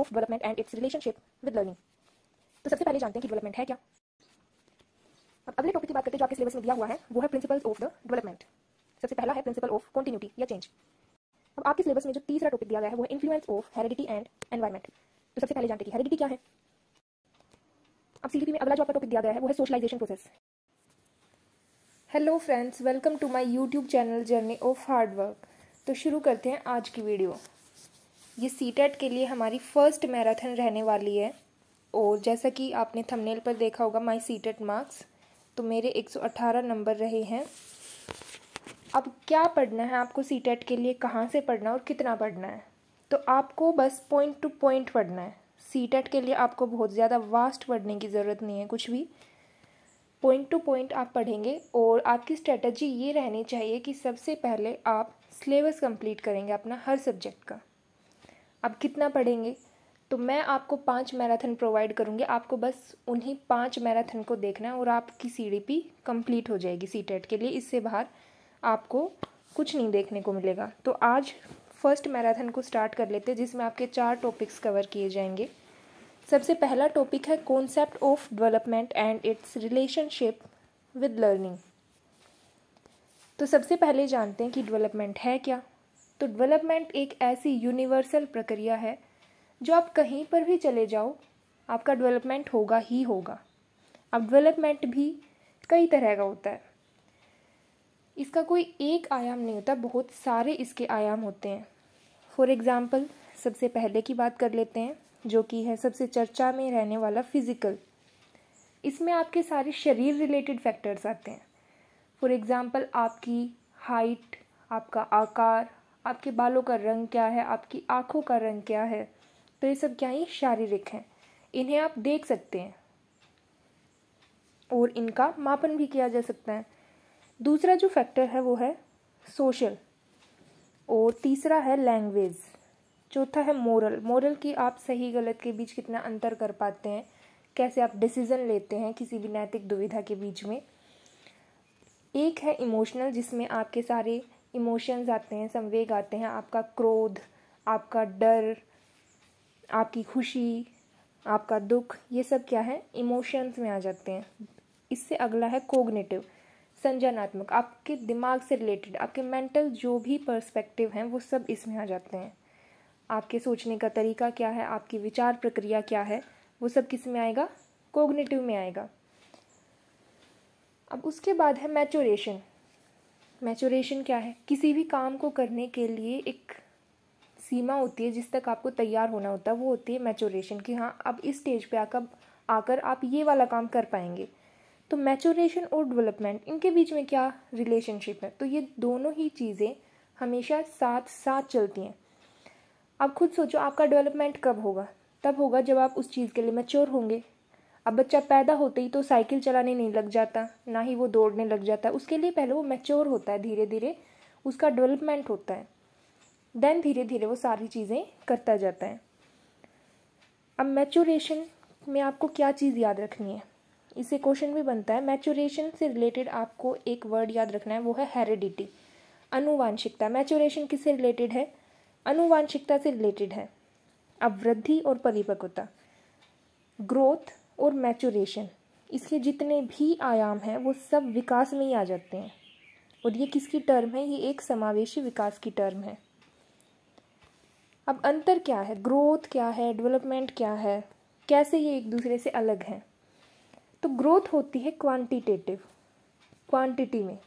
of development and its relationship with learning तो सबसे पहले जानते हैं कि डेवलपमेंट है क्या अब अगले टॉपिक की बात करते हैं जो आपके सिलेबस में दिया हुआ है वो है प्रिंसिपल्स ऑफ द डेवलपमेंट सबसे पहला है प्रिंसिपल ऑफ कंटिन्यूटी या चेंज अब आपके सिलेबस में जो तीसरा टॉपिक दिया गया है वो है influence of heredity and environment तो सबसे पहले जानते हैं कि हेरिडिटी क्या है अब सीडीपी में अगला जो आपका टॉपिक दिया गया है वो है socialization process hello friends welcome to my YouTube channel journey of hard work तो शुरू करते हैं आज की वीडियो ये सी e के लिए हमारी फ़र्स्ट मैराथन रहने वाली है और जैसा कि आपने थंबनेल पर देखा होगा माय सी मार्क्स तो मेरे 118 नंबर रहे हैं अब क्या पढ़ना है आपको सी e के लिए कहाँ से पढ़ना और कितना पढ़ना है तो आपको बस पॉइंट टू पॉइंट पढ़ना है सी e के लिए आपको बहुत ज़्यादा वास्ट पढ़ने की ज़रूरत नहीं है कुछ भी पॉइंट टू पॉइंट आप पढ़ेंगे और आपकी स्ट्रेटजी ये रहनी चाहिए कि सबसे पहले आप सिलेबस कंप्लीट करेंगे अपना हर सब्जेक्ट का आप कितना पढ़ेंगे तो मैं आपको पांच मैराथन प्रोवाइड करूँगी आपको बस उन्हीं पांच मैराथन को देखना है और आपकी सी डी पी कम्प्लीट हो जाएगी सी टेट e के लिए इससे बाहर आपको कुछ नहीं देखने को मिलेगा तो आज फर्स्ट मैराथन को स्टार्ट कर लेते हैं जिसमें आपके चार टॉपिक्स कवर किए जाएंगे सबसे पहला टॉपिक है concept of development and its relationship with learning तो सबसे पहले जानते हैं कि डेवलपमेंट है क्या तो डेवलपमेंट एक ऐसी यूनिवर्सल प्रक्रिया है जो आप कहीं पर भी चले जाओ आपका डेवलपमेंट होगा ही होगा अब डेवलपमेंट भी कई तरह का होता है इसका कोई एक आयाम नहीं होता बहुत सारे इसके आयाम होते हैं फॉर एग्ज़ाम्पल सबसे पहले की बात कर लेते हैं जो कि है सबसे चर्चा में रहने वाला फिज़िकल इसमें आपके सारे शरीर रिलेटेड फैक्टर्स आते हैं फॉर एग्ज़ाम्पल आपकी हाइट आपका आकार आपके बालों का रंग क्या है आपकी आँखों का रंग क्या है तो ये सब क्या ही शारीरिक हैं इन्हें आप देख सकते हैं और इनका मापन भी किया जा सकता है दूसरा जो फैक्टर है वो है सोशल और तीसरा है लैंग्वेज चौथा है मोरल मोरल की आप सही गलत के बीच कितना अंतर कर पाते हैं कैसे आप डिसीज़न लेते हैं किसी भी नैतिक दुविधा के बीच में एक है इमोशनल जिसमें आपके सारे इमोशंस आते हैं संवेग आते हैं आपका क्रोध आपका डर आपकी खुशी आपका दुख ये सब क्या है इमोशंस में आ जाते हैं इससे अगला है कोग्नेटिव संज्ञानात्मक आपके दिमाग से रिलेटेड आपके मेंटल जो भी पर्सपेक्टिव हैं वो सब इसमें आ जाते हैं आपके सोचने का तरीका क्या है आपकी विचार प्रक्रिया क्या है वो सब किस में आएगा कोग्नेटिव में आएगा अब उसके बाद है मैचोरेशन मैचुरेशन क्या है किसी भी काम को करने के लिए एक सीमा होती है जिस तक आपको तैयार होना होता है वो होती है मैचोरेशन कि हाँ अब इस स्टेज पे आकर आकर आप ये वाला काम कर पाएंगे तो मैचोरेशन और डेवलपमेंट इनके बीच में क्या रिलेशनशिप है तो ये दोनों ही चीज़ें हमेशा साथ साथ चलती हैं अब खुद सोचो आपका डेवलपमेंट कब होगा तब होगा जब आप उस चीज़ के लिए मैच्योर होंगे अब बच्चा पैदा होते ही तो साइकिल चलाने नहीं लग जाता ना ही वो दौड़ने लग जाता उसके लिए पहले वो मैच्योर होता है धीरे धीरे उसका डेवलपमेंट होता है देन धीरे धीरे वो सारी चीज़ें करता जाता है अब मैचोरेशन में आपको क्या चीज़ याद रखनी है इसे क्वेश्चन भी बनता है मैचोरेशन से रिलेटेड आपको एक वर्ड याद रखना है वो है हेरिडिटी अनुवांशिकता मैचोरेशन किससे रिलेटेड है अनुवांशिकता से रिलेटेड है अब वृद्धि और परिपक्वता ग्रोथ और मैचुरेशन इसके जितने भी आयाम हैं वो सब विकास में ही आ जाते हैं और ये किसकी टर्म है ये एक समावेशी विकास की टर्म है अब अंतर क्या है ग्रोथ क्या है डेवलपमेंट क्या है कैसे ये एक दूसरे से अलग हैं तो ग्रोथ होती है क्वांटिटेटिव क्वांटिटी में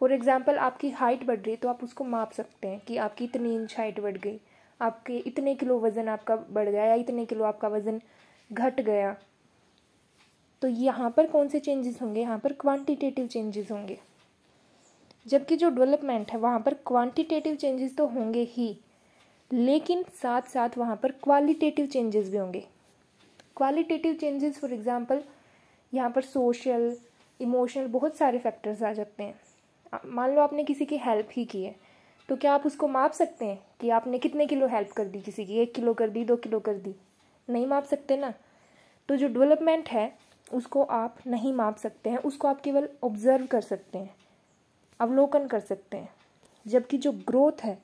फॉर एग्ज़ाम्पल आपकी हाइट बढ़ रही है तो आप उसको माप सकते हैं कि आपकी इतनी इंच हाइट बढ़ गई आपके इतने किलो वज़न आपका बढ़ गया या इतने किलो आपका वज़न घट गया तो यहाँ पर कौन से चेंजेस होंगे यहाँ पर क्वांटिटेटिव चेंजेस होंगे जबकि जो डेवलपमेंट है वहाँ पर क्वांटिटेटिव चेंजेस तो होंगे ही लेकिन साथ साथ वहाँ पर क्वालिटेटिव चेंजेस भी होंगे क्वालिटेटिव चेंजेस फॉर एग्ज़ाम्पल यहाँ पर सोशल इमोशनल बहुत सारे फैक्टर्स आ जाते हैं मान लो आपने किसी की हेल्प ही की है तो क्या आप उसको माप सकते हैं कि आपने कितने किलो हेल्प कर दी किसी की एक किलो कर दी दो किलो कर दी नहीं माप सकते ना तो जो डेवलपमेंट है उसको आप नहीं माप सकते हैं उसको आप केवल ऑब्जर्व कर सकते हैं अवलोकन कर सकते हैं जबकि जो ग्रोथ है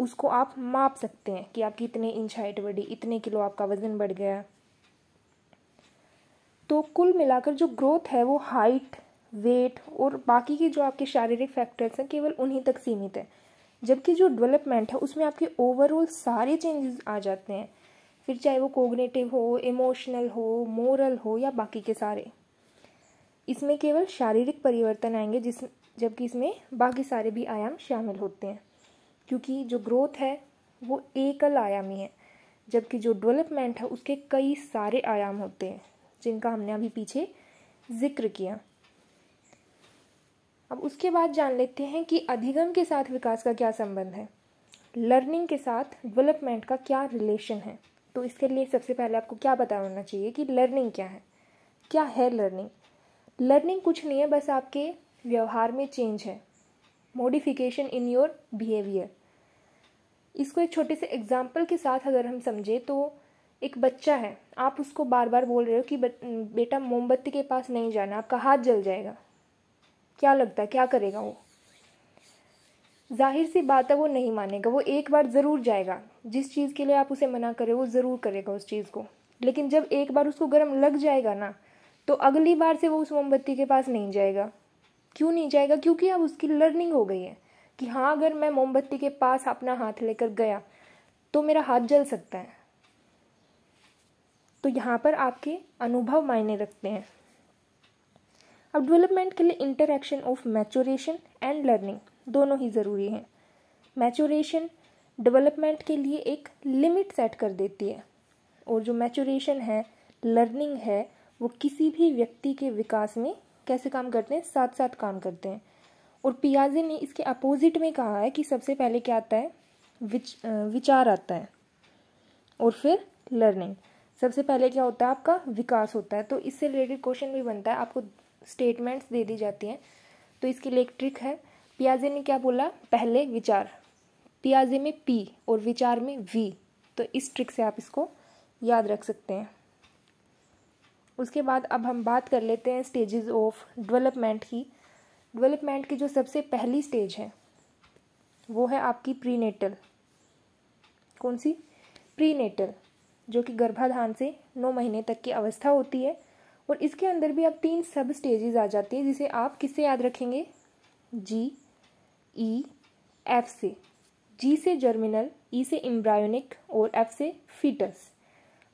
उसको आप माप सकते हैं कि आपकी इतने इंच हाइट बढ़ी इतने किलो आपका वज़न बढ़ गया तो कुल मिलाकर जो ग्रोथ है वो हाइट वेट और बाकी के जो आपके शारीरिक फैक्टर्स हैं केवल उन्हीं तक सीमित है जबकि जो डेवलपमेंट है उसमें आपके ओवरऑल सारे चेंजेस आ जाते हैं फिर चाहे वो कोग्नेटिव हो इमोशनल हो मोरल हो या बाकी के सारे इसमें केवल शारीरिक परिवर्तन आएंगे जिस जबकि इसमें बाकी सारे भी आयाम शामिल होते हैं क्योंकि जो ग्रोथ है वो एकल आयामी है जबकि जो डेवलपमेंट है उसके कई सारे आयाम होते हैं जिनका हमने अभी पीछे जिक्र किया अब उसके बाद जान लेते हैं कि अधिगम के साथ विकास का क्या संबंध है लर्निंग के साथ डेवलपमेंट का क्या रिलेशन है तो इसके लिए सबसे पहले आपको क्या पता होना चाहिए कि लर्निंग क्या है क्या है लर्निंग लर्निंग कुछ नहीं है बस आपके व्यवहार में चेंज है मॉडिफिकेशन इन योर बिहेवियर इसको एक छोटे से एग्जाम्पल के साथ अगर हम समझें तो एक बच्चा है आप उसको बार बार बोल रहे हो कि बेटा मोमबत्ती के पास नहीं जाना आपका हाथ जल जाएगा क्या लगता है क्या करेगा वो जाहिर सी बात है वो नहीं मानेगा वो एक बार ज़रूर जाएगा जिस चीज़ के लिए आप उसे मना करें वो ज़रूर करेगा उस चीज़ को लेकिन जब एक बार उसको गर्म लग जाएगा ना तो अगली बार से वो उस मोमबत्ती के पास नहीं जाएगा क्यों नहीं जाएगा क्योंकि अब उसकी लर्निंग हो गई है कि हाँ अगर मैं मोमबत्ती के पास अपना हाथ लेकर गया तो मेरा हाथ जल सकता है तो यहाँ पर आपके अनुभव मायने रखते हैं अब डेवलपमेंट के लिए interaction of maturation and learning दोनों ही ज़रूरी हैं मैचोरेशन डेवलपमेंट के लिए एक लिमिट सेट कर देती है और जो मैचोरेशन है लर्निंग है वो किसी भी व्यक्ति के विकास में कैसे काम करते हैं साथ साथ काम करते हैं और पियाजे ने इसके अपोजिट में कहा है कि सबसे पहले क्या आता है विच, विचार आता है और फिर लर्निंग सबसे पहले क्या होता है आपका विकास होता है तो इससे रिलेटेड क्वेश्चन भी बनता है आपको स्टेटमेंट्स दे दी जाती हैं तो इसके लिए एक ट्रिक है पियाजे ने क्या बोला पहले विचार पियाजे में पी और विचार में वी तो इस ट्रिक से आप इसको याद रख सकते हैं उसके बाद अब हम बात कर लेते हैं स्टेजेस ऑफ डेवलपमेंट की डेवलपमेंट की जो सबसे पहली स्टेज है वो है आपकी प्रीनेटल कौन सी प्रीनेटल जो कि गर्भाधान से नौ महीने तक की अवस्था होती है और इसके अंदर भी अब तीन सब स्टेजेस आ जाती है जिसे आप किससे याद रखेंगे जी ई e, एफ से जी से जर्मिनल ई e से इम्ब्रायोनिक और एफ से फीटस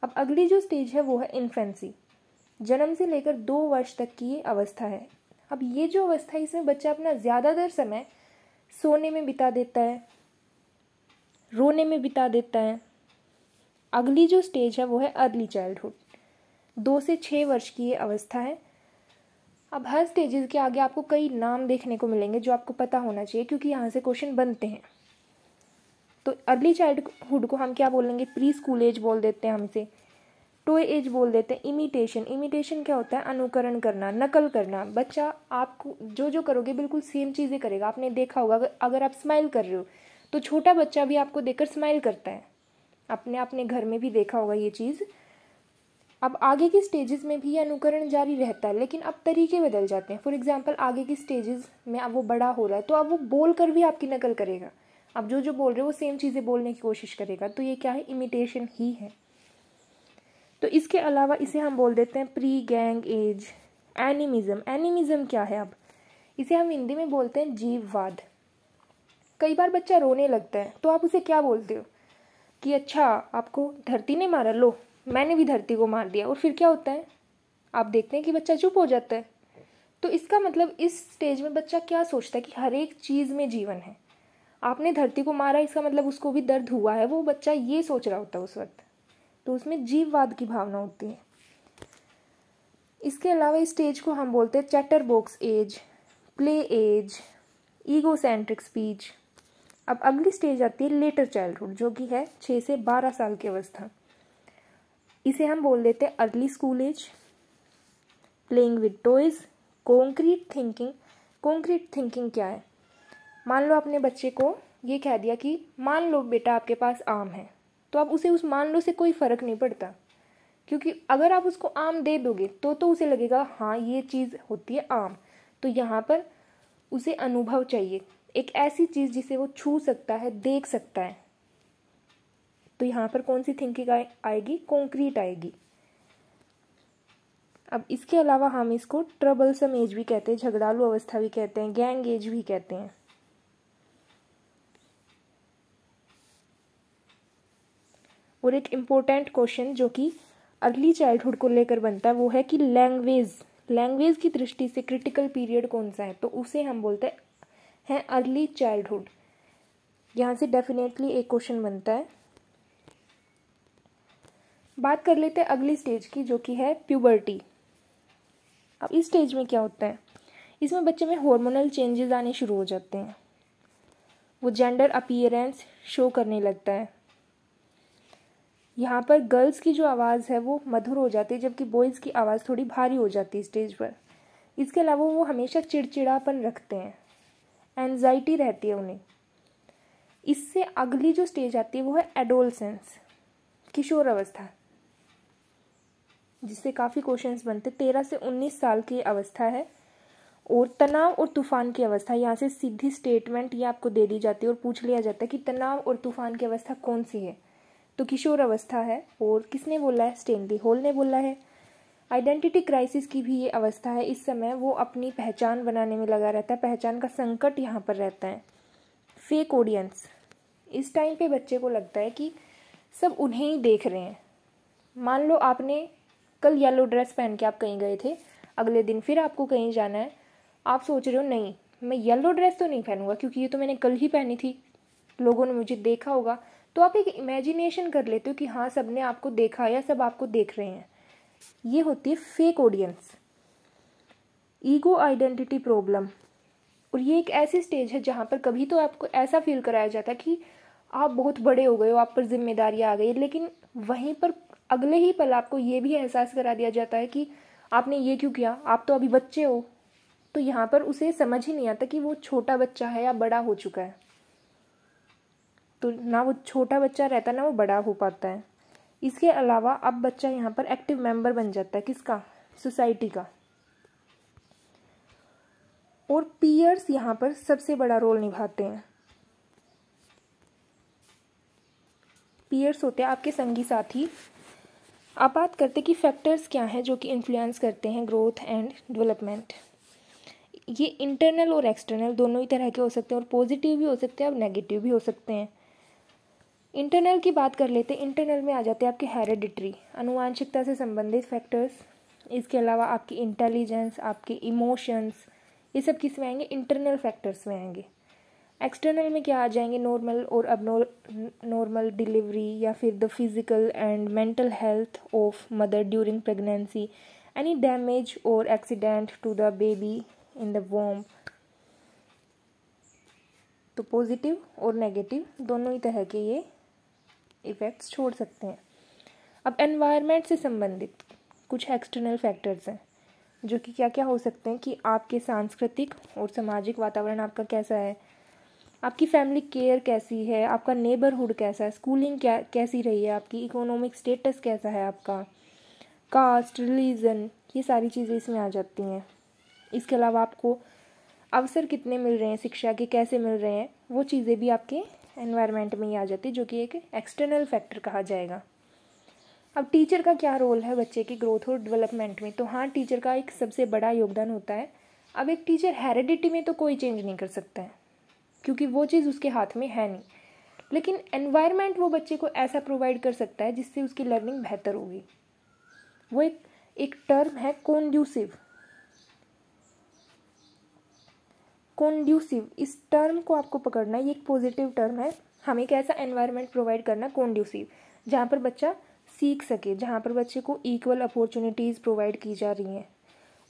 अब अगली जो स्टेज है वो है इन्फेंसी जन्म से लेकर दो वर्ष तक की ये अवस्था है अब ये जो अवस्था है इसमें बच्चा अपना ज़्यादातर समय सोने में बिता देता है रोने में बिता देता है अगली जो स्टेज है वो है अर्ली चाइल्डहुड दो से छः वर्ष की ये अवस्था है अब हर स्टेजेस के आगे आपको कई नाम देखने को मिलेंगे जो आपको पता होना चाहिए क्योंकि यहाँ से क्वेश्चन बनते हैं तो अर्ली चाइल्डहुड को हम क्या बोलेंगे प्री स्कूल एज बोल देते हैं हमसे टॉय एज बोल देते हैं इमिटेशन इमिटेशन क्या होता है अनुकरण करना नकल करना बच्चा आपको जो जो करोगे बिल्कुल सेम चीज़ें करेगा आपने देखा होगा अगर आप स्माइल कर रहे हो तो छोटा बच्चा भी आपको देखकर स्माइल करता है अपने अपने घर में भी देखा होगा ये चीज़ अब आगे की स्टेजेस में भी अनुकरण जारी रहता है लेकिन अब तरीके बदल जाते हैं फॉर एग्जाम्पल आगे की स्टेजेस में अब वो बड़ा हो रहा है तो अब वो बोल कर भी आपकी नकल करेगा अब जो जो बोल रहे हो वो सेम चीज़ें बोलने की कोशिश करेगा तो ये क्या है इमिटेशन ही है तो इसके अलावा इसे हम बोल देते हैं pre gang age animism animism क्या है अब इसे हम हिंदी में बोलते हैं जीववाद कई बार बच्चा रोने लगता है तो आप उसे क्या बोलते हो कि अच्छा आपको धरती ने मारा लो मैंने भी धरती को मार दिया और फिर क्या होता है आप देखते हैं कि बच्चा चुप हो जाता है तो इसका मतलब इस स्टेज में बच्चा क्या सोचता है कि हर एक चीज़ में जीवन है आपने धरती को मारा इसका मतलब उसको भी दर्द हुआ है वो बच्चा ये सोच रहा होता है उस वक्त तो उसमें जीववाद की भावना होती है इसके अलावा इस स्टेज को हम बोलते हैं chatterbox age play age egocentric speech अब अगली स्टेज आती है लेटर चाइल्डहुड जो कि है छः से बारह साल की अवस्था इसे हम बोल देते हैं early school age playing with toys concrete thinking concrete thinking क्या है मान लो आपने बच्चे को ये कह दिया कि मान लो बेटा आपके पास आम है तो आप उसे उस मान लो से कोई फ़र्क नहीं पड़ता क्योंकि अगर आप उसको आम दे दोगे तो तो उसे लगेगा हाँ ये चीज़ होती है आम तो यहाँ पर उसे अनुभव चाहिए एक ऐसी चीज़ जिसे वो छू सकता है देख सकता है तो यहाँ पर कौन सी थिंकिंग आएगी कॉन्क्रीट आएगी अब इसके अलावा हम इसको ट्रबल सम एज भी कहते हैं झगड़ालू अवस्था भी कहते हैं गैंग एज भी कहते हैं और एक इम्पोर्टेंट क्वेश्चन जो कि अर्ली चाइल्डहुड को लेकर बनता है वो है कि लैंग्वेज लैंग्वेज की दृष्टि से क्रिटिकल पीरियड कौन सा है तो उसे हम बोलते हैं अर्ली चाइल्डहुड यहाँ से डेफिनेटली एक क्वेश्चन बनता है बात कर लेते हैं अगली स्टेज की जो कि है प्यूबर्टी अब इस स्टेज में क्या होता है इसमें बच्चे में हॉर्मोनल चेंजेस आने शुरू हो जाते हैं वो जेंडर अपीयरेंस शो करने लगता है यहाँ पर गर्ल्स की जो आवाज़ है वो मधुर हो जाती है जबकि बॉयज़ की आवाज़ थोड़ी भारी हो जाती है स्टेज पर इसके अलावा वो हमेशा चिड़चिड़ापन रखते हैं एनजाइटी रहती है उन्हें इससे अगली जो स्टेज आती है वो है एडोलसेंस किशोर अवस्था जिससे काफ़ी क्वेश्चंस बनते तेरह से उन्नीस साल की अवस्था है और तनाव और तूफान की अवस्था यहाँ से सीधी स्टेटमेंट ये आपको दे दी जाती है और पूछ लिया जाता है कि तनाव और तूफान की अवस्था कौन सी है तो किशोर अवस्था है और किसने बोला है स्टेनली होल ने बोला है आइडेंटिटी क्राइसिस की भी ये अवस्था है इस समय वो अपनी पहचान बनाने में लगा रहता है पहचान का संकट यहाँ पर रहता है फेक ऑडियंस इस टाइम पे बच्चे को लगता है कि सब उन्हें ही देख रहे हैं मान लो आपने कल येलो ड्रेस पहन के आप कहीं गए थे अगले दिन फिर आपको कहीं जाना है आप सोच रहे हो नहीं मैं येलो ड्रेस तो नहीं पहनूंगा क्योंकि ये तो मैंने कल ही पहनी थी लोगों ने मुझे देखा होगा तो आप एक इमेजिनेशन कर लेते हो कि हाँ सब ने आपको देखा या सब आपको देख रहे हैं ये होती है fake audience ego identity problem और ये एक ऐसी स्टेज है जहाँ पर कभी तो आपको ऐसा फील कराया जाता है कि आप बहुत बड़े हो गए हो आप पर जिम्मेदारी आ गई लेकिन वहीं पर अगले ही पल आपको ये भी एहसास करा दिया जाता है कि आपने ये क्यों किया आप तो अभी बच्चे हो तो यहाँ पर उसे समझ ही नहीं आता कि वो छोटा बच्चा है या बड़ा हो चुका है तो ना वो छोटा बच्चा रहता है ना वो बड़ा हो पाता है इसके अलावा अब बच्चा यहाँ पर एक्टिव मेंबर बन जाता है किसका सोसाइटी का और पीयर्स यहाँ पर सबसे बड़ा रोल निभाते हैं पीयर्स होते हैं आपके संगी साथी आप बात करते कि फैक्टर्स क्या हैं जो कि इन्फ्लुएंस करते हैं ग्रोथ एंड डेवलपमेंट ये इंटरनल और एक्सटर्नल दोनों ही तरह के हो सकते हैं और पॉजिटिव भी हो सकते हैं और नेगेटिव भी हो सकते हैं इंटरनल की बात कर लेते हैं इंटरनल में आ जाते हैं आपके हेरिडिटरी अनुवांशिकता से संबंधित फैक्टर्स इसके अलावा आपकी इंटेलिजेंस आपके इमोशंस ये सब किस में आएंगे इंटरनल फैक्टर्स में आएंगे एक्सटर्नल में क्या आ जाएंगे नॉर्मल और अब नॉर्मल डिलीवरी या फिर the physical and mental health of mother during pregnancy any damage और accident to the baby in the womb तो पॉजिटिव और नेगेटिव दोनों ही तरह के ये इफ़ेक्ट्स छोड़ सकते हैं अब एनवायरनमेंट से संबंधित कुछ एक्सटर्नल फैक्टर्स हैं जो कि क्या क्या हो सकते हैं कि आपके सांस्कृतिक और सामाजिक वातावरण आपका कैसा है आपकी फैमिली केयर कैसी है आपका नेबरहुड कैसा है स्कूलिंग क्या कैसी रही है आपकी इकोनॉमिक स्टेटस कैसा है आपका कास्ट रिलीजन ये सारी चीज़ें इसमें आ जाती हैं इसके अलावा आपको अवसर कितने मिल रहे हैं शिक्षा के कैसे मिल रहे हैं वो चीज़ें भी आपके एनवायरनमेंट में ही आ जाती है जो कि एक एक्सटर्नल फैक्टर कहा जाएगा अब टीचर का क्या रोल है बच्चे की ग्रोथ और डेवलपमेंट में तो हाँ टीचर का एक सबसे बड़ा योगदान होता है अब एक टीचर हेरिडिटी में तो कोई चेंज नहीं कर सकता है क्योंकि वो चीज़ उसके हाथ में है नहीं लेकिन एनवायरनमेंट वो बच्चे को ऐसा प्रोवाइड कर सकता है जिससे उसकी लर्निंग बेहतर होगी वो एक एक टर्म है कॉन्ड्यूसिव कॉन्ड्यूसिव इस टर्म को आपको पकड़ना ये एक पॉजिटिव टर्म है हमें एक ऐसा एनवायरनमेंट प्रोवाइड करना कॉन्ड्यूसिव जहाँ पर बच्चा सीख सके जहाँ पर बच्चे को इक्वल अपॉर्चुनिटीज़ प्रोवाइड की जा रही हैं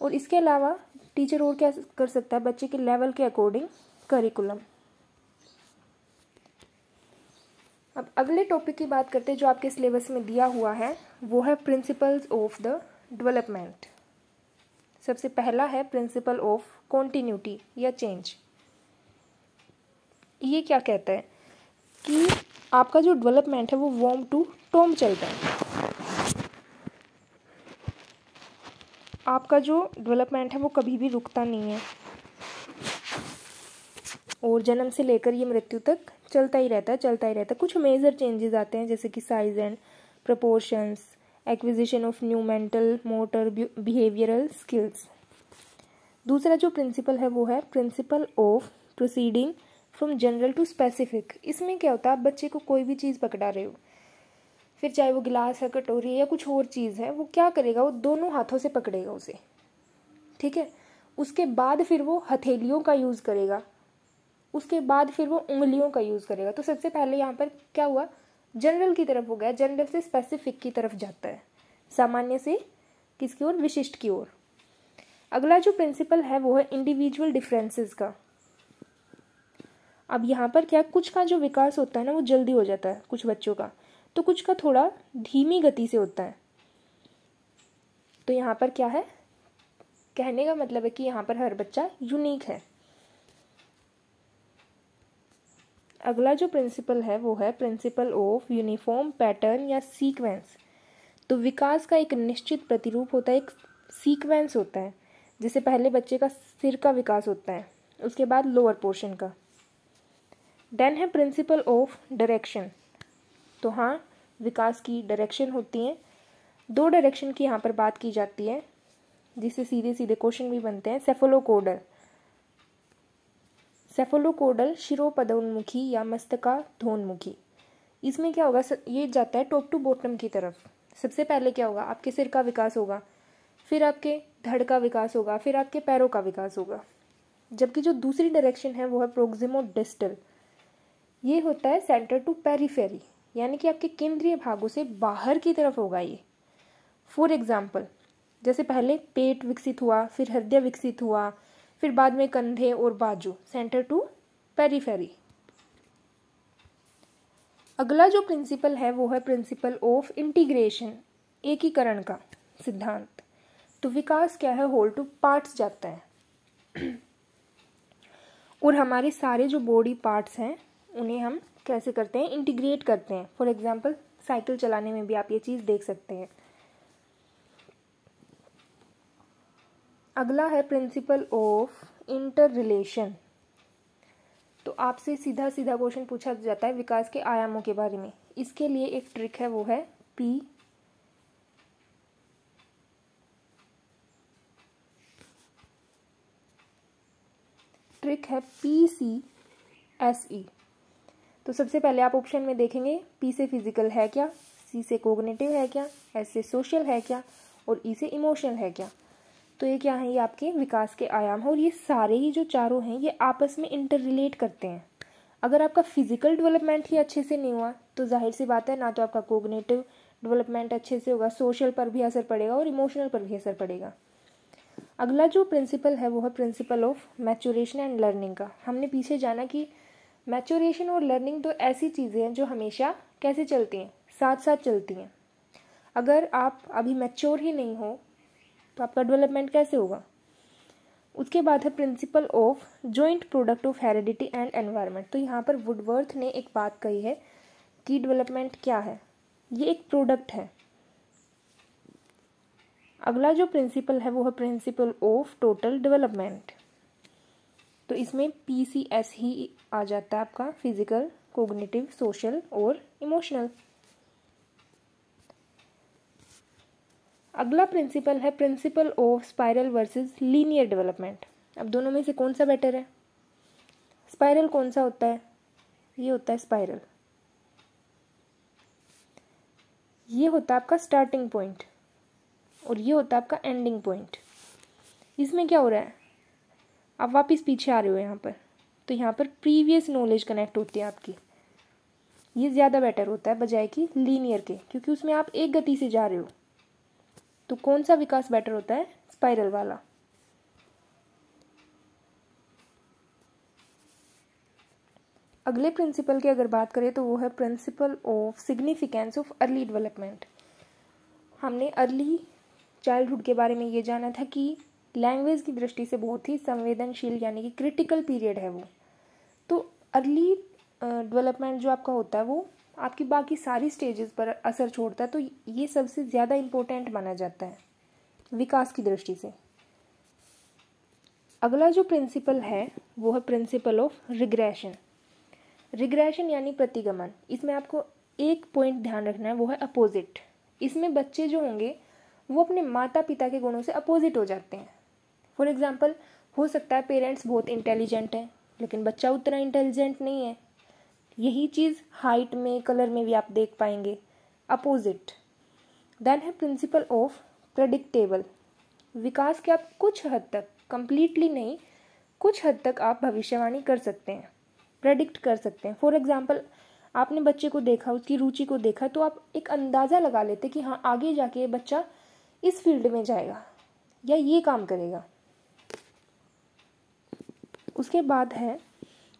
और इसके अलावा टीचर और क्या कर सकता है बच्चे के लेवल के अकॉर्डिंग करिकुलम अब अगले टॉपिक की बात करते हैं जो आपके सिलेबस में दिया हुआ है वो है प्रिंसिपल्स ऑफ द डेवलपमेंट सबसे पहला है प्रिंसिपल ऑफ कॉन्टीन्यूटी या चेंज ये क्या कहता है कि आपका जो डेवलपमेंट है वो वॉम टू टोम चलता है आपका जो डेवलपमेंट है वो कभी भी रुकता नहीं है और जन्म से लेकर ये मृत्यु तक चलता ही रहता है चलता ही रहता है कुछ मेजर चेंजेस आते हैं जैसे कि size and proportions acquisition of new mental motor behavioural skills दूसरा जो प्रिंसिपल है वो है principle of proceeding from general to specific इसमें क्या होता है आप बच्चे को कोई भी चीज़ पकड़ा रहे हो फिर चाहे वो गिलास है कटोरी है या कुछ और चीज़ है वो क्या करेगा वो दोनों हाथों से पकड़ेगा उसे ठीक है उसके बाद फिर वो हथेलियों का यूज़ करेगा उसके बाद फिर वो उंगलियों का यूज़ करेगा तो सबसे पहले यहाँ पर क्या हुआ जनरल की तरफ हो गया जनरल से स्पेसिफिक की तरफ जाता है सामान्य से किसकी ओर विशिष्ट की ओर अगला जो प्रिंसिपल है वो है इंडिविजुअल डिफरेंसेस का अब यहाँ पर क्या कुछ का जो विकास होता है ना वो जल्दी हो जाता है कुछ बच्चों का तो कुछ का थोड़ा धीमी गति से होता है तो यहाँ पर क्या है कहने का मतलब है कि यहाँ पर हर बच्चा यूनिक है अगला जो प्रिंसिपल है वो है प्रिंसिपल ऑफ यूनिफॉर्म पैटर्न या सीक्वेंस तो विकास का एक निश्चित प्रतिरूप होता है एक सीक्वेंस होता है जैसे पहले बच्चे का सिर का विकास होता है उसके बाद लोअर पोर्शन का देन है प्रिंसिपल ऑफ डायरेक्शन तो हाँ विकास की डायरेक्शन होती है दो डायरेक्शन की यहाँ पर बात की जाती है जिससे सीधे सीधे क्वेश्चन भी बनते हैं सेफोलोकोडर सेफोलोकोडल शिरोपदोन्मुखी या मस्तकाधोन्मुखी इसमें क्या होगा ये जाता है टॉप टू बॉटम की तरफ सबसे पहले क्या होगा आपके सिर का विकास होगा फिर आपके धड़ का विकास होगा फिर आपके पैरों का विकास होगा जबकि जो दूसरी डायरेक्शन है वो है प्रोक्सिमो डिस्टल ये होता है सेंटर टू पेरीफेरी यानी कि आपके केंद्रीय भागों से बाहर की तरफ होगा ये फॉर एग्जाम्पल जैसे पहले पेट विकसित हुआ फिर हृदय विकसित हुआ फिर बाद में कंधे और बाजू सेंटर टू पेरीफेरी अगला जो प्रिंसिपल है वो है प्रिंसिपल ऑफ इंटीग्रेशन एकीकरण का सिद्धांत तो विकास क्या है होल टू पार्ट्स जाता है और हमारे सारे जो बॉडी पार्ट्स हैं उन्हें हम कैसे करते हैं इंटीग्रेट करते हैं फॉर एग्जांपल साइकिल चलाने में भी आप ये चीज़ देख सकते हैं अगला है प्रिंसिपल ऑफ इंटर रिलेशन तो आपसे सीधा सीधा क्वेश्चन पूछा जाता है विकास के आयामों के बारे में इसके लिए एक ट्रिक है वो है पी ट्रिक है पी सी एस ई तो सबसे पहले आप ऑप्शन में देखेंगे पी से फिजिकल है क्या सी से कोग्नेटिव है क्या एस से सोशल है क्या और ई e से इमोशनल है क्या तो ये क्या है ये आपके विकास के आयाम हैं और ये सारे ही जो चारों हैं ये आपस में इंटर रिलेट करते हैं अगर आपका फिजिकल डेवलपमेंट ही अच्छे से नहीं हुआ तो जाहिर सी बात है ना तो आपका कोगनेटिव डेवलपमेंट अच्छे से होगा सोशल पर भी असर पड़ेगा और इमोशनल पर भी असर पड़ेगा अगला जो प्रिंसिपल है वो है principle of maturation and learning का हमने पीछे जाना कि मैचोरेशन और लर्निंग तो ऐसी चीज़ें हैं जो हमेशा कैसे चलती हैं साथ साथ चलती हैं अगर आप अभी मैच्योर ही नहीं हो तो आपका डेवलपमेंट कैसे होगा उसके बाद है principle of joint product of heredity and environment तो यहाँ पर वुडवर्थ ने एक बात कही है कि डेवलपमेंट क्या है ये एक प्रोडक्ट है अगला जो प्रिंसिपल है वो है प्रिंसिपल ऑफ टोटल डेवलपमेंट तो इसमें पी सी एस ही आ जाता है आपका फिजिकल कोग्निटिव सोशल और इमोशनल अगला प्रिंसिपल है principle of spiral versus linear development अब दोनों में से कौन सा बेटर है स्पायरल कौन सा होता है ये होता है स्पायरल ये होता है आपका स्टार्टिंग पॉइंट और ये होता है आपका एंडिंग पॉइंट इसमें क्या हो रहा है आप वापस पीछे आ रहे हो यहाँ पर तो यहाँ पर प्रीवियस नॉलेज कनेक्ट होती है आपकी ये ज़्यादा बेटर होता है बजाय कि लीनियर के क्योंकि उसमें आप एक गति से जा रहे हो तो कौन सा विकास बेटर होता है स्पाइरल वाला अगले प्रिंसिपल की अगर बात करें तो वो है principle of significance of early development हमने अर्ली चाइल्डहुड के बारे में ये जाना था कि लैंग्वेज की दृष्टि से बहुत ही संवेदनशील यानी कि क्रिटिकल पीरियड है वो तो अर्ली डेवलपमेंट जो आपका होता है वो आपकी बाकी सारी स्टेजेस पर असर छोड़ता है तो ये सबसे ज़्यादा इम्पोर्टेंट माना जाता है विकास की दृष्टि से अगला जो प्रिंसिपल है वो है प्रिंसिपल ऑफ रिग्रेशन रिग्रेशन यानी प्रतिगमन इसमें आपको एक पॉइंट ध्यान रखना है वो है अपोजिट इसमें बच्चे जो होंगे वो अपने माता पिता के गुणों से अपोजिट हो जाते हैं फॉर एग्ज़ाम्पल हो सकता है पेरेंट्स बहुत इंटेलिजेंट हैं लेकिन बच्चा उतना इंटेलिजेंट नहीं है यही चीज़ हाइट में कलर में भी आप देख पाएंगे अपोजिट देन है प्रिंसिपल ऑफ प्रडिक्टेबल विकास के आप कुछ हद तक कंप्लीटली नहीं कुछ हद तक आप भविष्यवाणी कर सकते हैं प्रडिक्ट कर सकते हैं फॉर एग्जाम्पल आपने बच्चे को देखा उसकी रुचि को देखा तो आप एक अंदाज़ा लगा लेते कि हाँ आगे जाके ये बच्चा इस फील्ड में जाएगा या ये काम करेगा उसके बाद है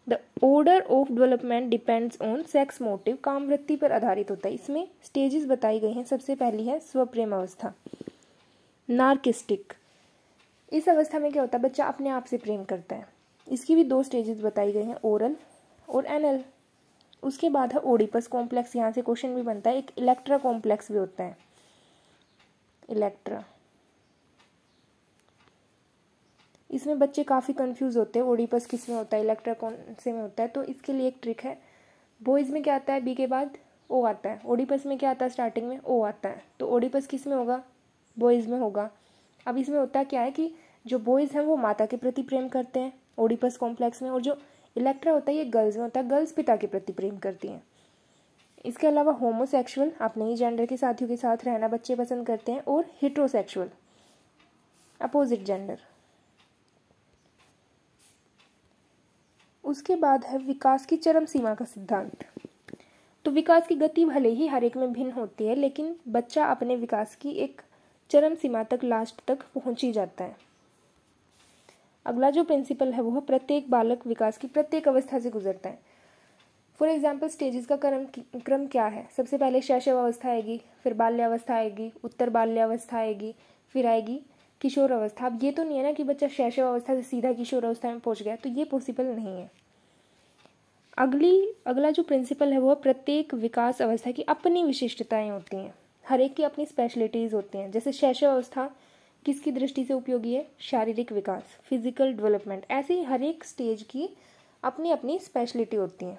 the order of development depends on sex motive काम वृत्ति पर आधारित होता है इसमें स्टेजेस बताई गई हैं सबसे पहली है स्वप्रेम अवस्था नार्किस्टिक इस अवस्था में क्या होता है बच्चा अपने आप से प्रेम करता है इसकी भी दो स्टेजेस बताई गई हैं ओरल और एनल उसके बाद है ओडिपस कॉम्प्लेक्स यहाँ से क्वेश्चन भी बनता है एक इलेक्ट्रा कॉम्प्लेक्स भी होता है इलेक्ट्रा इसमें बच्चे काफ़ी कंफ्यूज होते हैं ओडिपस किस में होता है इलेक्ट्रा कौन से में होता है तो इसके लिए एक ट्रिक है बॉयज़ में क्या आता है बी के बाद ओ आता है ओडिपस में क्या आता है स्टार्टिंग में ओ आता है तो ओडिपस किस में होगा बॉयज़ में होगा अब इसमें होता क्या है कि जो बॉयज़ हैं वो माता के प्रति प्रेम करते हैं ओडिपस कॉम्प्लेक्स में और जो इलेक्ट्रा होता है ये गर्ल्स में होता है गर्ल्स पिता के प्रति प्रेम करती हैं इसके अलावा होमोसेक्सुअल अपने ही जेंडर के साथियों के साथ रहना बच्चे पसंद करते हैं और हिट्रोसेक्सुअल अपोजिट जेंडर उसके बाद है विकास की चरम सीमा का सिद्धांत तो विकास की गति भले ही हर एक में भिन्न होती है लेकिन बच्चा अपने विकास की एक चरम सीमा तक लास्ट तक पहुंच ही जाता है अगला जो प्रिंसिपल है वो है प्रत्येक बालक विकास की प्रत्येक अवस्था से गुजरता है फॉर एग्जाम्पल स्टेजेस का क्रम क्रम क्या है सबसे पहले शैशव अवस्था आएगी फिर बाल्यावस्था आएगी उत्तर बाल्यावस्था आएगी फिर आएगी किशोर अवस्था अब ये तो नहीं है ना कि बच्चा शैशव अवस्था से सीधा किशोर अवस्था में पहुंच गया तो ये पॉसिबल नहीं है अगली अगला जो प्रिंसिपल है वो प्रत्येक विकास अवस्था की अपनी विशिष्टताएं होती हैं हर एक की अपनी स्पेशलिटीज़ होती हैं जैसे शैशव अवस्था किसकी दृष्टि से उपयोगी है शारीरिक विकास फिजिकल डेवलपमेंट ऐसे ही हर एक स्टेज की अपनी अपनी स्पेशलिटी होती हैं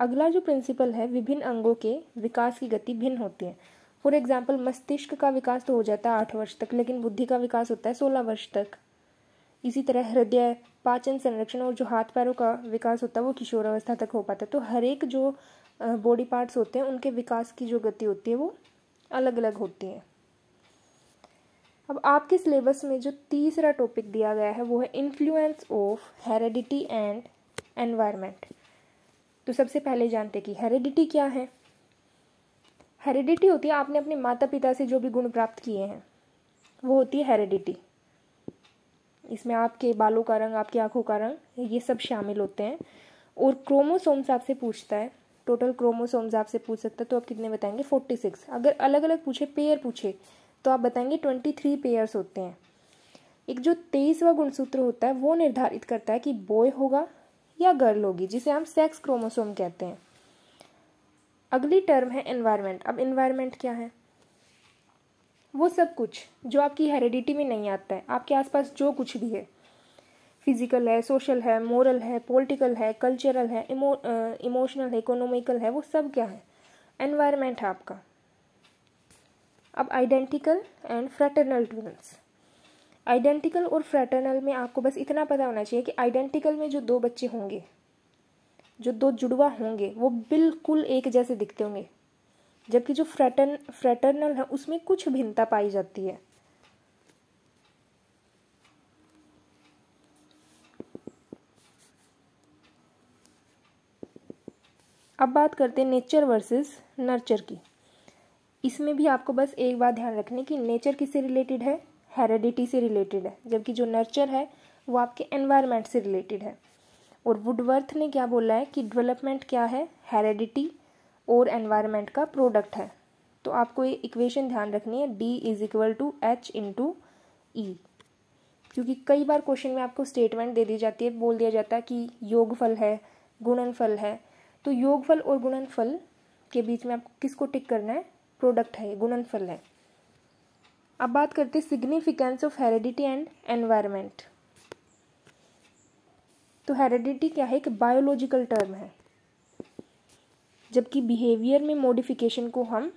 अगला जो प्रिंसिपल है विभिन्न अंगों के विकास की गति भिन्न होती है फॉर एग्जाम्पल मस्तिष्क का विकास तो हो जाता है आठ वर्ष तक लेकिन बुद्धि का विकास होता है सोलह वर्ष तक इसी तरह हृदय पाचन संरक्षण और जो हाथ पैरों का विकास होता है वो किशोरावस्था तक हो पाता है तो हर एक जो बॉडी पार्ट्स होते हैं उनके विकास की जो गति होती है वो अलग अलग होती है अब आपके सिलेबस में जो तीसरा टॉपिक दिया गया है वो है influence of heredity and environment तो सबसे पहले जानते कि हेरिडिटी क्या है हेरिडिटी होती है आपने अपने माता पिता से जो भी गुण प्राप्त किए हैं वो होती है हेरिडिटी इसमें आपके बालों का रंग आपकी आंखों का रंग ये सब शामिल होते हैं और क्रोमोसोम्स आपसे पूछता है टोटल क्रोमोसोम्स आपसे पूछ सकता है तो आप कितने बताएंगे फोर्टी सिक्स अगर अलग अलग पूछे पेयर पूछे तो आप बताएंगे ट्वेंटी थ्री पेयर्स होते हैं एक जो तेईसवा गुणसूत्र होता है वो निर्धारित करता है कि बॉय होगा या गर्ल होगी जिसे हम सेक्स क्रोमोसोम कहते हैं अगली टर्म है एनवायरमेंट अब इन्वायरमेंट क्या है वो सब कुछ जो आपकी हेरिडिटी में नहीं आता है आपके आसपास जो कुछ भी है फिजिकल है सोशल है मोरल है पॉलिटिकल है कल्चरल है इमोशनल है इकोनॉमिकल है वो सब क्या है एनवायरमेंट है आपका अब identical and fraternal twins identical और फ्रेटरनल में आपको बस इतना पता होना चाहिए कि आइडेंटिकल में जो दो बच्चे होंगे जो दो जुड़वा होंगे वो बिल्कुल एक जैसे दिखते होंगे जबकि जो फ्रेटर्न फ्रेटर्नल है उसमें कुछ भिन्नता पाई जाती है अब बात करते हैं नेचर वर्सेस नर्चर की इसमें भी आपको बस एक बात ध्यान रखने की नेचर किससे रिलेटेड है हेरेडिटी से रिलेटेड है जबकि जो नर्चर है वो आपके एनवायरनमेंट से रिलेटेड है और वुडवर्थ ने क्या बोला है कि डेवलपमेंट क्या है हेरेडिटी और एनवायरमेंट का प्रोडक्ट है तो आपको ये इक्वेशन ध्यान रखनी है D is equal to H to E क्योंकि कई बार क्वेश्चन में आपको स्टेटमेंट दे दी जाती है बोल दिया जाता है कि योगफल है गुणनफल है तो योगफल और गुणनफल के बीच में आपको किसको टिक करना है प्रोडक्ट है गुणनफल है अब बात करते हैं significance of heredity and environment तो हेरिडिटी क्या है एक बायोलॉजिकल टर्म है जबकि बिहेवियर में मॉडिफिकेशन को हम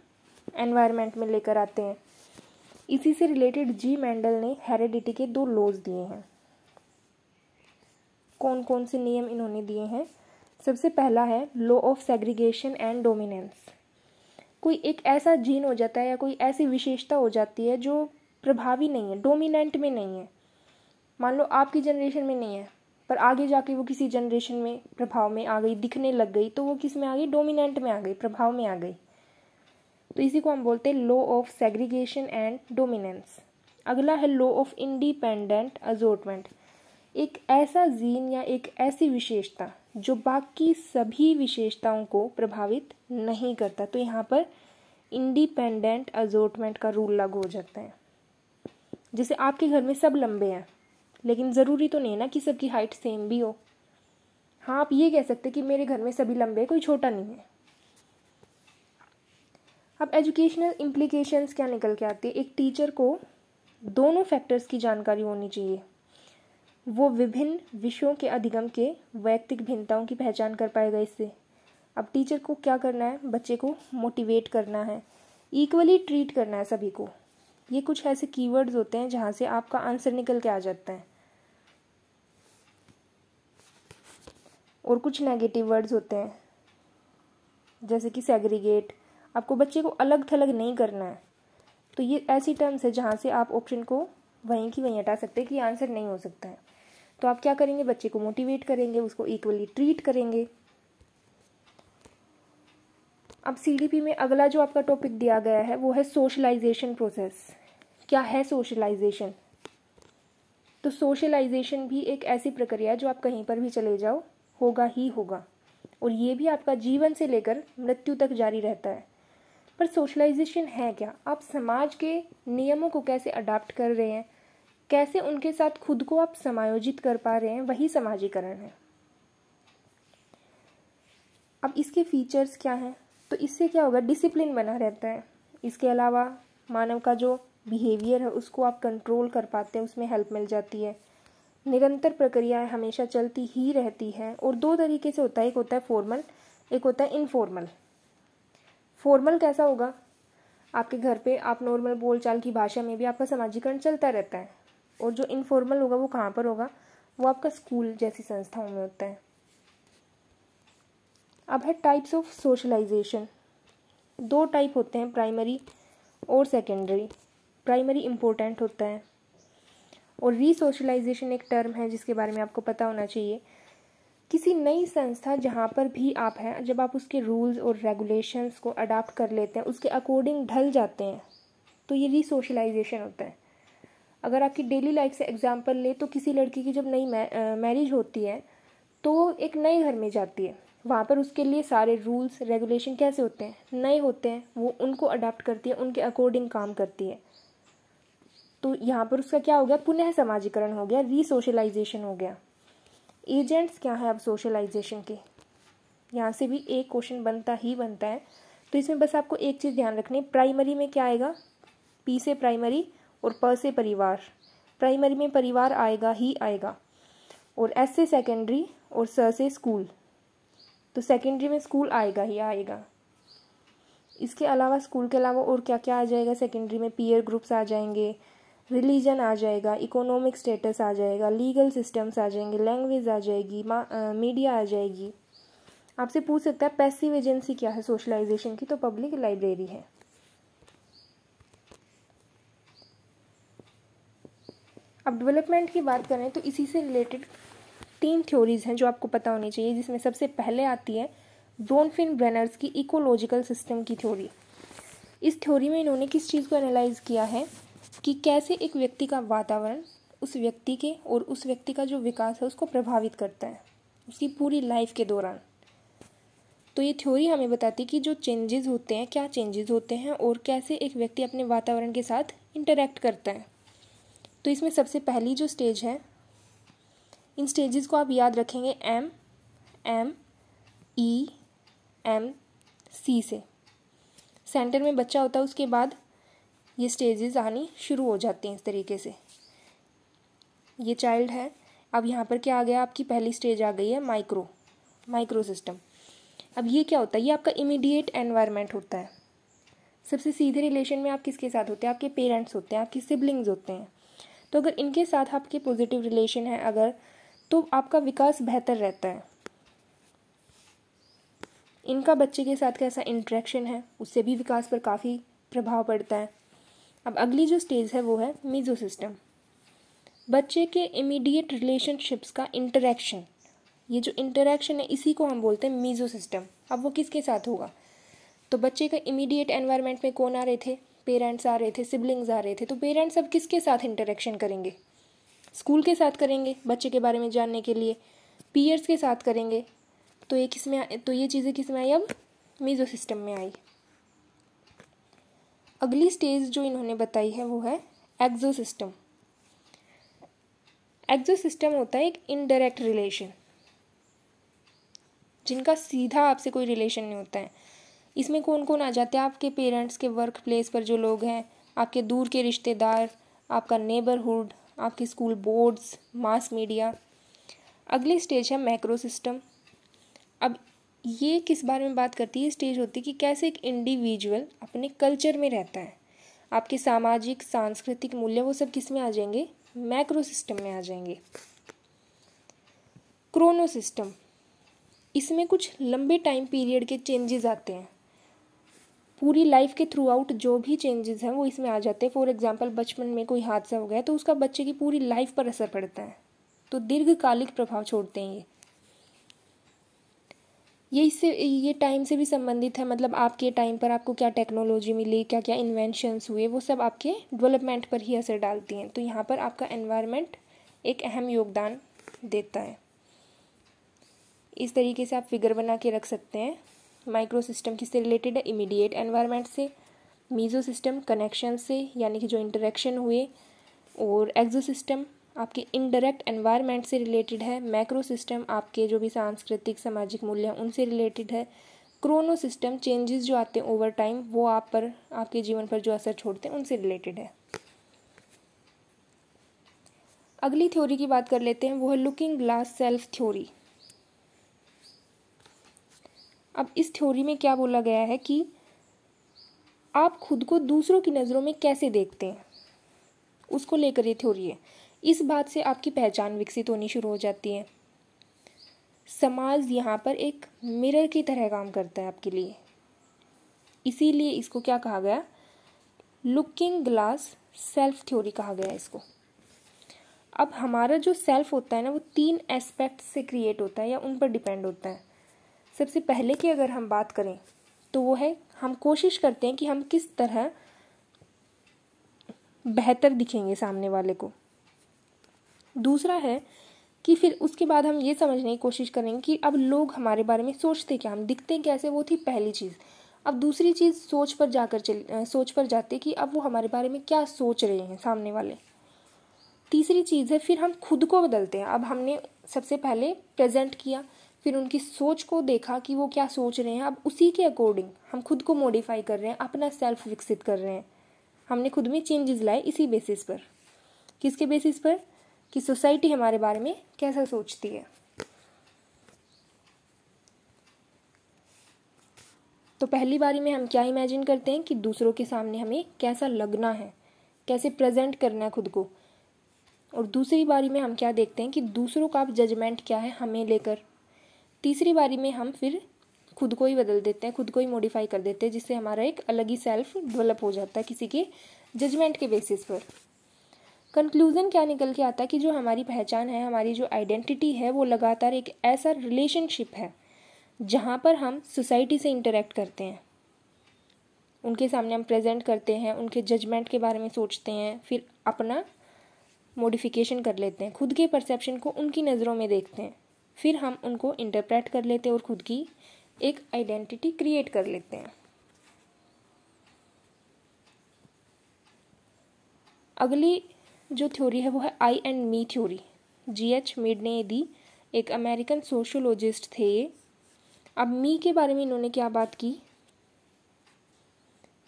एनवायरनमेंट में लेकर आते हैं इसी से रिलेटेड जी मैंडल ने हेरिडिटी के दो लॉज दिए हैं कौन कौन से नियम इन्होंने दिए हैं सबसे पहला है law of segregation and dominance कोई एक ऐसा जीन हो जाता है या कोई ऐसी विशेषता हो जाती है जो प्रभावी नहीं है डोमिनेंट में नहीं है मान लो आपकी जनरेशन में नहीं है पर आगे जाके वो किसी जनरेशन में प्रभाव में आ गई दिखने लग गई तो वो किस में आ गई डोमिनेंट में आ गई प्रभाव में आ गई तो इसी को हम बोलते हैं law of segregation and dominance अगला है लॉ ऑफ इंडिपेंडेंट अजोटमेंट एक ऐसा जीन या एक ऐसी विशेषता जो बाकी सभी विशेषताओं को प्रभावित नहीं करता तो यहाँ पर इंडिपेंडेंट अजोटमेंट का रूल लागू हो जाता है जैसे आपके घर में सब लंबे हैं लेकिन ज़रूरी तो नहीं है ना कि सबकी हाइट सेम भी हो हाँ आप ये कह सकते कि मेरे घर में सभी लंबे कोई छोटा नहीं है अब एजुकेशनल इम्प्लीकेशंस क्या निकल के आती है एक टीचर को दोनों फैक्टर्स की जानकारी होनी चाहिए वो विभिन्न विषयों के अधिगम के वैयक्तिक भिन्नताओं की पहचान कर पाएगा इससे अब टीचर को क्या करना है बच्चे को मोटिवेट करना है इक्वली ट्रीट करना है सभी को ये कुछ ऐसे कीवर्ड्स होते हैं जहाँ से आपका आंसर निकल के आ जाता है और कुछ नेगेटिव वर्ड्स होते हैं जैसे कि सेग्रीगेट आपको बच्चे को अलग थलग नहीं करना है तो ये ऐसी टर्म्स है जहाँ से आप ऑप्शन को वहीं की वहीं हटा सकते हैं कि आंसर नहीं हो सकता है तो आप क्या करेंगे बच्चे को मोटिवेट करेंगे उसको इक्वली ट्रीट करेंगे अब सीडीपी में अगला जो आपका टॉपिक दिया गया है वो है सोशलाइजेशन प्रोसेस क्या है सोशलाइजेशन तो सोशलाइजेशन भी एक ऐसी प्रक्रिया है जो आप कहीं पर भी चले जाओ होगा ही होगा और ये भी आपका जीवन से लेकर मृत्यु तक जारी रहता है पर सोशलाइजेशन है क्या आप समाज के नियमों को कैसे अडाप्ट कर रहे हैं कैसे उनके साथ खुद को आप समायोजित कर पा रहे हैं वही समाजीकरण है अब इसके फीचर्स क्या हैं तो इससे क्या होगा डिसिप्लिन बना रहता है इसके अलावा मानव का जो बिहेवियर है उसको आप कंट्रोल कर पाते हैं उसमें हेल्प मिल जाती है निरंतर प्रक्रिया हमेशा चलती ही रहती है और दो तरीके से होता है एक होता है फॉर्मल एक होता है इनफॉर्मल फॉर्मल कैसा होगा आपके घर पे आप नॉर्मल बोलचाल की भाषा में भी आपका समाजीकरण चलता रहता है और जो इनफॉर्मल होगा वो कहाँ पर होगा वो आपका स्कूल जैसी संस्थाओं में होता है अब है टाइप्स ऑफ सोशलाइजेशन दो टाइप होते हैं प्राइमरी और सेकेंडरी प्राइमरी इम्पोर्टेंट होता है और रीसोशलाइजेशन एक टर्म है जिसके बारे में आपको पता होना चाहिए किसी नई संस्था जहाँ पर भी आप हैं जब आप उसके रूल्स और रेगुलेशंस को अडाप्ट कर लेते हैं उसके अकॉर्डिंग ढल जाते हैं तो ये रीसोशलाइजेशन होता है अगर आपकी डेली लाइफ से एग्जांपल ले तो किसी लड़की की जब नई मैरिज होती है तो एक नए घर में जाती है वहाँ पर उसके लिए सारे रूल्स रेगुलेशन कैसे होते हैं नए होते हैं वो उनको अडाप्ट करती है उनके अकॉर्डिंग काम करती है तो यहाँ पर उसका क्या हो गया पुनः समाजीकरण हो गया रीसोशलाइजेशन हो गया एजेंट्स क्या है अब सोशलाइजेशन के यहाँ से भी एक क्वेश्चन बनता ही बनता है तो इसमें बस आपको एक चीज़ ध्यान रखनी है प्राइमरी में क्या आएगा पी से प्राइमरी और प से परिवार प्राइमरी में परिवार आएगा ही आएगा और एस से सेकेंडरी और स से स्कूल तो सेकेंडरी में स्कूल आएगा ही आएगा इसके अलावा स्कूल के अलावा और क्या क्या आ जाएगा सेकेंडरी में पीयर ग्रुप्स आ जाएंगे रिलीजन आ जाएगा इकोनॉमिक स्टेटस आ जाएगा लीगल सिस्टम्स आ जाएंगे लैंग्वेज आ जाएगी मीडिया आ जाएगी आपसे पूछ सकता है पैसिव एजेंसी क्या है सोशलाइजेशन की तो पब्लिक लाइब्रेरी है अब डेवलपमेंट की बात करें तो इसी से रिलेटेड तीन थ्योरीज हैं जो आपको पता होनी चाहिए जिसमें सबसे पहले आती है डोनफिन ब्रेनर्स की इकोलॉजिकल सिस्टम की थ्योरी इस थ्योरी में इन्होंने किस चीज़ को एनालाइज किया है कि कैसे एक व्यक्ति का वातावरण उस व्यक्ति के और उस व्यक्ति का जो विकास है उसको प्रभावित करता है उसकी पूरी लाइफ के दौरान तो ये थ्योरी हमें बताती है कि जो चेंजेस होते हैं क्या चेंजेस होते हैं और कैसे एक व्यक्ति अपने वातावरण के साथ इंटरेक्ट करता है तो इसमें सबसे पहली जो स्टेज है इन स्टेजेस को आप याद रखेंगे M M E M C से सेंटर में बच्चा होता है उसके बाद ये स्टेजेस आनी शुरू हो जाती हैं इस तरीके से ये चाइल्ड है अब यहाँ पर क्या आ गया आपकी पहली स्टेज आ गई है माइक्रो माइक्रो सिस्टम अब ये क्या होता है ये आपका इमीडिएट एनवायरनमेंट होता है सबसे सीधे रिलेशन में आप किसके साथ होते हैं आपके पेरेंट्स होते हैं आपके सिबलिंग्स होते हैं तो अगर इनके साथ आपके पॉजिटिव रिलेशन है अगर तो आपका विकास बेहतर रहता है इनका बच्चे के साथ कैसा इंट्रैक्शन है उससे भी विकास पर काफ़ी प्रभाव पड़ता है अब अगली जो स्टेज है वो है मीजो सिस्टम बच्चे के इमीडिएट रिलेशनशिप्स का इंटरेक्शन ये जो इंटरेक्शन है इसी को हम बोलते हैं मीजो सिस्टम अब वो किसके साथ होगा तो बच्चे का इमीडिएट एनवायरनमेंट में कौन आ रहे थे पेरेंट्स आ रहे थे सिबलिंग्स आ रहे थे तो पेरेंट्स अब किसके साथ इंटरेक्शन करेंगे स्कूल के साथ करेंगे बच्चे के बारे में जानने के लिए पीयर्स के साथ करेंगे तो ये किस में तो ये चीज़ें किस में आई अब मीजो सिस्टम में आई अगली स्टेज जो इन्होंने बताई है वो है एक्ज़ो सिस्टम होता है एक इनडायरेक्ट रिलेशन जिनका सीधा आपसे कोई रिलेशन नहीं होता है इसमें कौन कौन आ जाते हैं आपके पेरेंट्स के वर्क प्लेस पर जो लोग हैं आपके दूर के रिश्तेदार आपका नेबरहुड आपके स्कूल बोर्ड्स मास मीडिया अगली स्टेज है मैक्रो सिस्टम अब ये किस बारे में बात करती है स्टेज होती है कि कैसे एक इंडिविजुअल अपने कल्चर में रहता है आपके सामाजिक सांस्कृतिक मूल्य वो सब किस में आ जाएंगे मैक्रो सिस्टम में आ जाएंगे क्रोनो सिस्टम इसमें कुछ लंबे टाइम पीरियड के चेंजेस आते हैं पूरी लाइफ के थ्रू आउट जो भी चेंजेस हैं वो इसमें आ जाते हैं फॉर एग्जांपल बचपन में कोई हादसा हो गया तो उसका बच्चे की पूरी लाइफ पर असर पड़ता है तो दीर्घकालिक प्रभाव छोड़ते हैं ये ये इससे ये टाइम से भी संबंधित है मतलब आपके टाइम पर आपको क्या टेक्नोलॉजी मिली क्या क्या इन्वेंशंस हुए वो सब आपके डेवलपमेंट पर ही असर डालती हैं तो यहाँ पर आपका एनवायरनमेंट एक अहम योगदान देता है इस तरीके से आप फिगर बना के रख सकते हैं माइक्रो सिस्टम किससे रिलेटेड है इमीडिएट एनवायरनमेंट से मीजो सिस्टम कनेक्शन से यानी कि जो इंटरेक्शन हुए और एक्जो सिस्टम आपके इनडायरेक्ट एनवायरनमेंट से रिलेटेड है मैक्रो सिस्टम आपके जो भी सांस्कृतिक सामाजिक मूल्य हैं उनसे रिलेटेड है क्रोनो सिस्टम चेंजेस जो आते हैं ओवर टाइम वो आप पर आपके जीवन पर जो असर छोड़ते हैं उनसे रिलेटेड है अगली थ्योरी की बात कर लेते हैं वो है लुकिंग ग्लास सेल्फ थ्योरी अब इस थ्योरी में क्या बोला गया है कि आप खुद को दूसरों की नज़रों में कैसे देखते हैं उसको लेकर ये थ्योरी है इस बात से आपकी पहचान विकसित होनी शुरू हो जाती है समाज यहाँ पर एक मिरर की तरह काम करता है आपके लिए इसीलिए इसको क्या कहा गया लुकिंग ग्लास सेल्फ थ्योरी कहा गया है इसको अब हमारा जो सेल्फ होता है ना वो तीन एस्पेक्ट से क्रिएट होता है या उन पर डिपेंड होता है सबसे पहले की अगर हम बात करें तो वो है हम कोशिश करते हैं कि हम किस तरह बेहतर दिखेंगे सामने वाले को दूसरा है कि फिर उसके बाद हम ये समझने की कोशिश करेंगे कि अब लोग हमारे बारे में सोचते क्या हम दिखते कैसे वो थी पहली चीज़ अब दूसरी चीज़ सोच पर जाकर चल सोच पर जाते कि अब वो हमारे बारे में क्या सोच रहे हैं सामने वाले तीसरी चीज़ है फिर हम खुद को बदलते हैं अब हमने सबसे पहले प्रेजेंट किया फिर उनकी सोच को देखा कि वो क्या सोच रहे हैं अब उसी के अकॉर्डिंग हम खुद को मॉडिफाई कर रहे हैं अपना सेल्फ विकसित कर रहे हैं हमने खुद में चेंजेस लाए इसी बेसिस पर किसके बेसिस पर कि सोसाइटी हमारे बारे में कैसा सोचती है तो पहली बारी में हम क्या इमेजिन करते हैं कि दूसरों के सामने हमें कैसा लगना है कैसे प्रेजेंट करना है खुद को और दूसरी बारी में हम क्या देखते हैं कि दूसरों का जजमेंट क्या है हमें लेकर तीसरी बारी में हम फिर खुद को ही बदल देते हैं खुद को ही मॉडिफाई कर देते हैं जिससे हमारा एक अलग ही सेल्फ डेवलप हो जाता है किसी के जजमेंट के बेसिस पर कंक्लूज़न क्या निकल के आता है कि जो हमारी पहचान है हमारी जो आइडेंटिटी है वो लगातार एक ऐसा रिलेशनशिप है जहाँ पर हम सोसाइटी से इंटरेक्ट करते हैं उनके सामने हम प्रेजेंट करते हैं उनके जजमेंट के बारे में सोचते हैं फिर अपना मॉडिफिकेशन कर लेते हैं खुद के परसेप्शन को उनकी नज़रों में देखते हैं फिर हम उनको इंटरप्रेट कर लेते हैं और खुद की एक आइडेंटिटी क्रिएट कर लेते हैं अगली जो थ्योरी है वो है I and me theory G H Mead ने दी एक अमेरिकन सोशोलॉजिस्ट थे ये अब मी के बारे में इन्होंने क्या बात की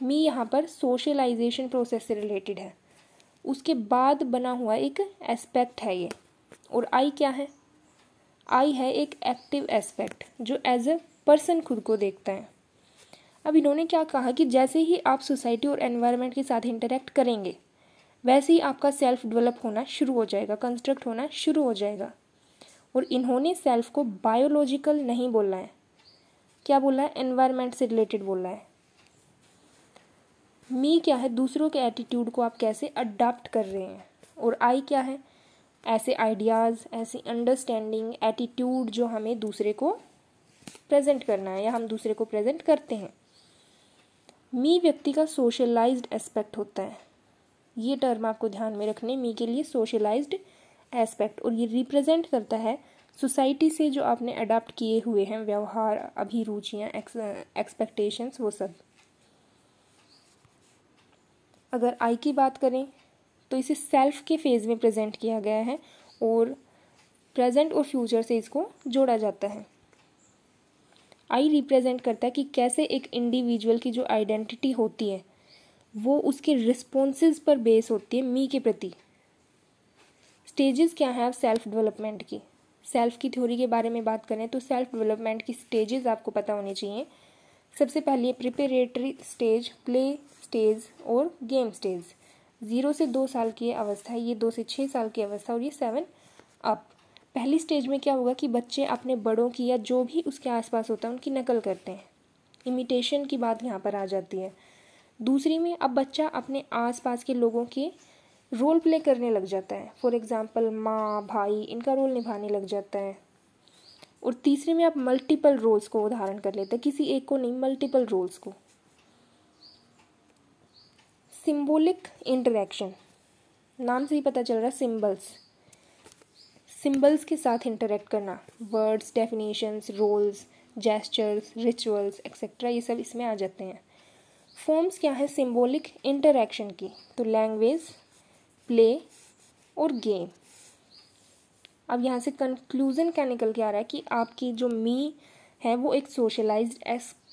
मी यहाँ पर सोशलाइजेशन प्रोसेस से रिलेटेड है उसके बाद बना हुआ एक एस्पेक्ट है ये और आई क्या है आई है एक एक्टिव एस्पेक्ट जो एज अ पर्सन खुद को देखता है अब इन्होंने क्या कहा कि जैसे ही आप सोसाइटी और एनवायरनमेंट के साथ इंटरेक्ट करेंगे वैसे ही आपका सेल्फ डेवलप होना शुरू हो जाएगा कंस्ट्रक्ट होना शुरू हो जाएगा और इन्होंने सेल्फ को बायोलॉजिकल नहीं बोला है क्या बोला है एनवायरमेंट से रिलेटेड बोला है मी क्या है दूसरों के एटीट्यूड को आप कैसे अडाप्ट कर रहे हैं और आई क्या है ऐसे आइडियाज़ ऐसी अंडरस्टैंडिंग एटीट्यूड जो हमें दूसरे को प्रेजेंट करना है या हम दूसरे को प्रेजेंट करते हैं मी व्यक्ति का सोशलाइज्ड एस्पेक्ट होता है ये टर्म आपको ध्यान में रखने मी के लिए सोशलाइज्ड एस्पेक्ट और ये रिप्रेजेंट करता है सोसाइटी से जो आपने अडाप्ट किए हुए हैं व्यवहार अभिरुचियाँ एक्सपेक्टेशंस वो सब अगर आई की बात करें तो इसे सेल्फ के फेज में प्रेजेंट किया गया है और प्रेजेंट और फ्यूचर से इसको जोड़ा जाता है आई रिप्रेजेंट करता है कि कैसे एक इंडिविजुअल की जो आइडेंटिटी होती है वो उसके रिस्पॉन्सेज पर बेस होती है मी के प्रति स्टेजेस क्या हैं सेल्फ डेवलपमेंट की सेल्फ की थ्योरी के बारे में बात करें तो सेल्फ डेवलपमेंट की स्टेजेस आपको पता होनी चाहिए सबसे पहले प्रिपेरेटरी स्टेज प्ले स्टेज और गेम स्टेज ज़ीरो से दो साल की अवस्था है ये दो से छः साल की अवस्था और ये सेवन अप पहली स्टेज में क्या होगा कि बच्चे अपने बड़ों की या जो भी उसके आसपास होता है उनकी नकल करते हैं इमिटेशन की बात यहाँ पर आ जाती है दूसरी में अब बच्चा अपने आसपास के लोगों के रोल प्ले करने लग जाता है फॉर एग्ज़ाम्पल माँ भाई इनका रोल निभाने लग जाता है और तीसरे में आप मल्टीपल रोल्स को उदाहरण कर लेते हैं किसी एक को नहीं मल्टीपल रोल्स को सिंबॉलिक इंटरेक्शन नाम से ही पता चल रहा है सिंबल्स सिंबल्स के साथ इंटरेक्ट करना words definitions roles gestures rituals etcetera ये सब इसमें आ जाते हैं फॉर्म्स क्या है सिंबॉलिक इंटरेक्शन की तो लैंग्वेज प्ले और गेम अब यहाँ से कंक्लूजन क्या निकल के आ रहा है कि आपकी जो मी है वो एक सोशलाइज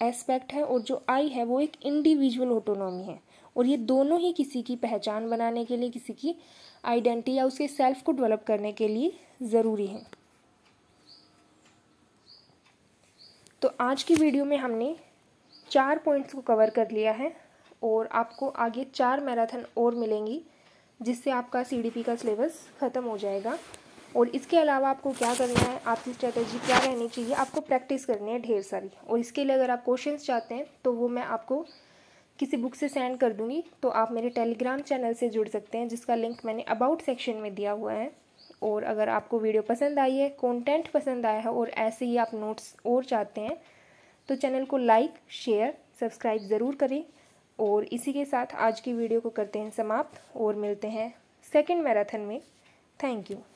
एस्पेक्ट है और जो आई है वो एक इंडिविजुअल ऑटोनॉमी है और ये दोनों ही किसी की पहचान बनाने के लिए किसी की आइडेंटिटी या उसके सेल्फ को डेवलप करने के लिए ज़रूरी है तो आज की वीडियो में हमने चार पॉइंट्स को कवर कर लिया है और आपको आगे चार मैराथन और मिलेंगी जिससे आपका सी का सिलेबस ख़त्म हो जाएगा और इसके अलावा आपको क्या करना है आपकी स्ट्रैटेजी क्या रहनी चाहिए आपको प्रैक्टिस करनी है ढेर सारी और इसके लिए अगर आप क्वेश्चंस चाहते हैं तो वो मैं आपको किसी बुक से सेंड कर दूंगी तो आप मेरे टेलीग्राम चैनल से जुड़ सकते हैं जिसका लिंक मैंने अबाउट सेक्शन में दिया हुआ है और अगर आपको वीडियो पसंद आई है कॉन्टेंट पसंद आया है और ऐसे ही आप नोट्स और चाहते हैं तो चैनल को लाइक शेयर सब्सक्राइब ज़रूर करें और इसी के साथ आज की वीडियो को करते हैं समाप्त और मिलते हैं सेकेंड मैराथन में थैंक यू